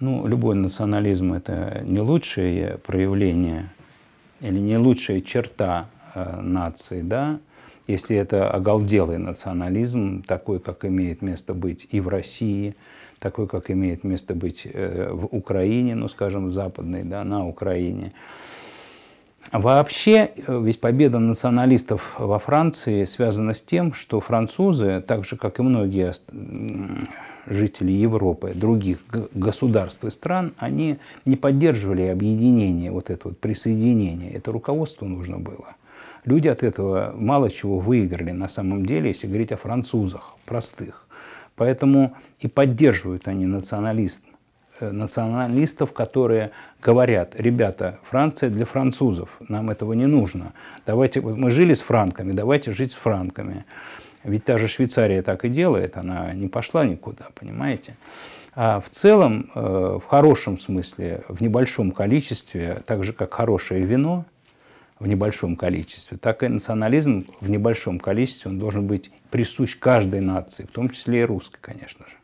Ну, любой национализм – это не лучшее проявление или не лучшая черта э, нации, да, если это оголделый национализм, такой, как имеет место быть и в России, такой, как имеет место быть э, в Украине, ну, скажем, в западной, да, на Украине. Вообще, э, ведь победа националистов во Франции связана с тем, что французы, так же, как и многие жители Европы, других государств и стран, они не поддерживали объединение, вот это вот присоединение. Это руководству нужно было. Люди от этого мало чего выиграли на самом деле, если говорить о французах, простых. Поэтому и поддерживают они националист, э, националистов, которые говорят, ребята, Франция для французов, нам этого не нужно. Давайте, вот мы жили с франками, давайте жить с франками. Ведь та же Швейцария так и делает, она не пошла никуда, понимаете? А в целом, э, в хорошем смысле, в небольшом количестве, так же как хорошее вино в небольшом количестве, так и национализм в небольшом количестве, он должен быть присущ каждой нации, в том числе и русской, конечно же.